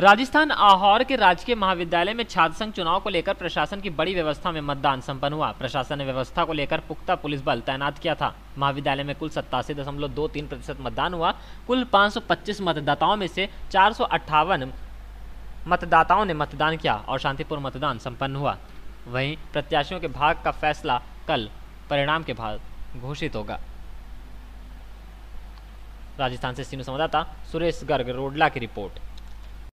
राजस्थान आहोर के राजकीय महाविद्यालय में छात्र संघ चुनाव को लेकर प्रशासन की बड़ी व्यवस्था में मतदान संपन्न हुआ प्रशासन ने व्यवस्था को लेकर पुख्ता पुलिस बल तैनात किया था महाविद्यालय में कुल सत्तासी दशमलव दो तीन प्रतिशत मतदान हुआ कुल 525 मतदाताओं में से चार मतदाताओं ने मतदान किया और शांतिपूर्ण मतदान सम्पन्न हुआ वहीं प्रत्याशियों के भाग का फैसला कल परिणाम के बाद घोषित होगा राजस्थान से सिंधु संवाददाता सुरेश गर्ग रोडला की रिपोर्ट